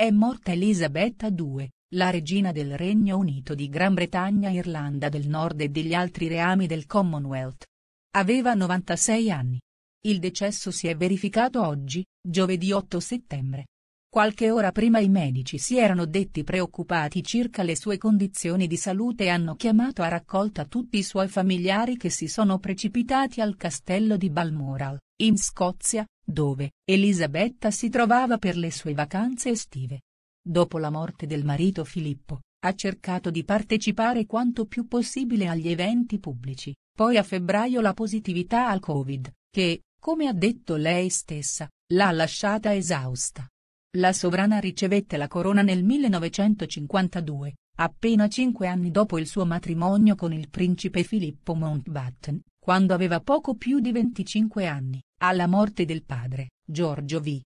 È morta Elisabetta II, la regina del Regno Unito di Gran Bretagna Irlanda del Nord e degli altri reami del Commonwealth. Aveva 96 anni. Il decesso si è verificato oggi, giovedì 8 settembre. Qualche ora prima i medici si erano detti preoccupati circa le sue condizioni di salute e hanno chiamato a raccolta tutti i suoi familiari che si sono precipitati al castello di Balmoral, in Scozia, dove Elisabetta si trovava per le sue vacanze estive. Dopo la morte del marito Filippo, ha cercato di partecipare quanto più possibile agli eventi pubblici, poi a febbraio la positività al Covid, che, come ha detto lei stessa, l'ha lasciata esausta. La sovrana ricevette la corona nel 1952, appena cinque anni dopo il suo matrimonio con il principe Filippo Mountbatten, quando aveva poco più di 25 anni, alla morte del padre, Giorgio V.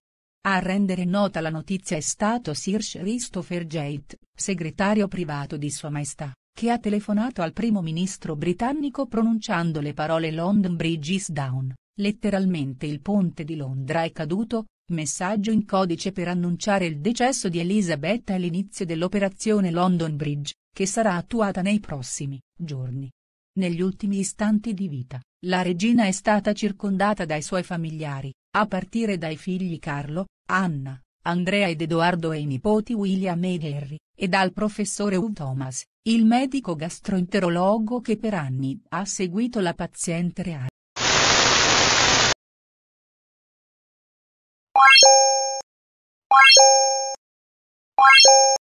A rendere nota la notizia è stato Sir Christopher Jait, segretario privato di Sua Maestà, che ha telefonato al primo ministro britannico pronunciando le parole London Bridge is down, letteralmente il ponte di Londra è caduto, messaggio in codice per annunciare il decesso di Elisabetta e l'inizio dell'operazione London Bridge, che sarà attuata nei prossimi giorni, negli ultimi istanti di vita, la regina è stata circondata dai suoi familiari, a partire dai figli Carlo, Anna, Andrea ed Edoardo e i nipoti William e Harry, e dal professore Hugh Thomas, il medico gastroenterologo che per anni ha seguito la paziente reale.